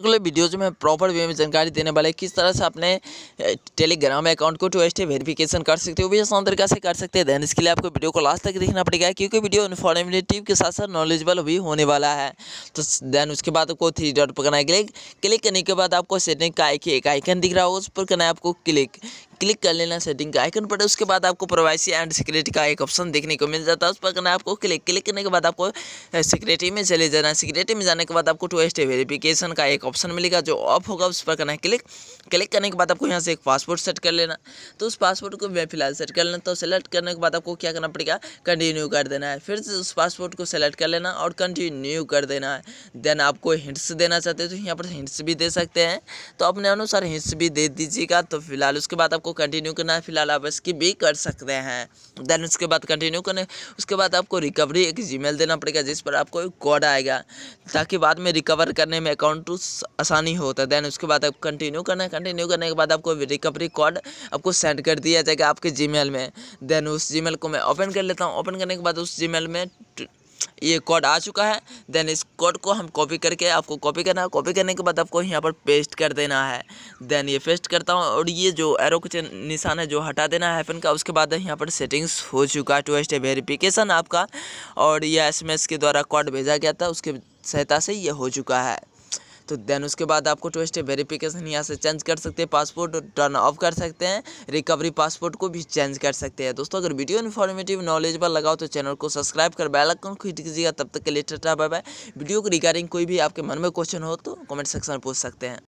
अगले वीडियोज में proper way में जानकारी देने वाले किस तरह से अपने टेलीग्राम अकाउंट को टू एस्टे वेरिफिकेशन कर सकते हो भी आसान तरीका से कर सकते हैं इसके लिए आपको वीडियो को लास्ट तक देखना पड़ेगा क्योंकि वीडियो इन्फॉर्मेटिव के साथ साथ नॉलेजेबल भी होने वाला है तो देन उसके बाद आपको थ्री डॉट पर करना है क्लिक क्लिक करने के बाद आपको सेटिंग का एक आइकन दिख रहा होगा उस पर करना है आपको क्लिक क्लिक कर लेना सेटिंग का आइकन पर उसके बाद आपको प्रोवाइसी एंड सिक्योरिटी का एक ऑप्शन देखने को मिल जाता है उस पर करना आपको क्लिक क्लिक करने के बाद आपको सिक्योरिटी में चले जाना है सिक्योरिटी में जाने के बाद आपको टू स्टेप वेरिफिकेशन का एक ऑप्शन मिलेगा जो ऑफ होगा उस पर करना है क्लिक क्लिक करने के बाद आपको यहाँ से एक पासपोर्ट सेट कर लेना तो उस पासपोर्ट को मैं फिलहाल सेट कर लेता हूँ सेलेक्ट करने के बाद आपको क्या करना पड़ेगा कंटिन्यू कर देना है फिर से उस पासपोर्ट को सेलेक्ट कर लेना और कंटिन्यू कर देना है देन आपको हिंट्स देना चाहते हैं तो यहाँ पर हिंट्स भी दे सकते हैं तो अपने अनुसार हिंट्स भी दे दीजिएगा तो फिलहाल उसके बाद आपको आपको कंटिन्यू करना है फिलहाल आप इसकी भी कर सकते हैं देन उसके बाद कंटिन्यू करने उसके बाद आपको रिकवरी एक जीमेल देना पड़ेगा जिस पर आपको एक कोड आएगा ताकि बाद में रिकवर करने में अकाउंट तो आसानी होता है देन उसके बाद आप कंटिन्यू करना है कंटिन्यू करने के बाद आपको रिकवरी कोड आपको सेंड कर दिया जाएगा आपके जी में देन उस जी को मैं ओपन कर लेता हूँ ओपन करने के बाद उस जी में ये कोड आ चुका है देन इस कोड को हम कॉपी करके आपको कॉपी करना है कॉपी करने के बाद आपको यहाँ पर पेस्ट कर देना है देन ये पेस्ट करता हूँ और ये जो एरो के निशान है जो हटा देना है का उसके बाद यहाँ पर सेटिंग्स हो चुका है टू स्टेप वेरिफिकेशन आपका और यह एस के द्वारा कोड भेजा गया था उसके सहायता से ये हो चुका है तो देन उसके बाद आपको टू स्टेप वेरिफिकेशन यहाँ से चेंज कर सकते हैं पासपोर्ट टर्न ऑफ कर सकते हैं रिकवरी पासपोर्ट को भी चेंज कर सकते हैं दोस्तों अगर वीडियो इन्फॉर्मेटिव पर लगाओ तो चैनल को सब्सक्राइब कर को खींच कीजिएगा तब तक के लिए टाटा बाय बाय वीडियो को रिगार्डिंग कोई भी आपके मन में क्वेश्चन हो तो कमेंट सेक्शन में पूछ सकते हैं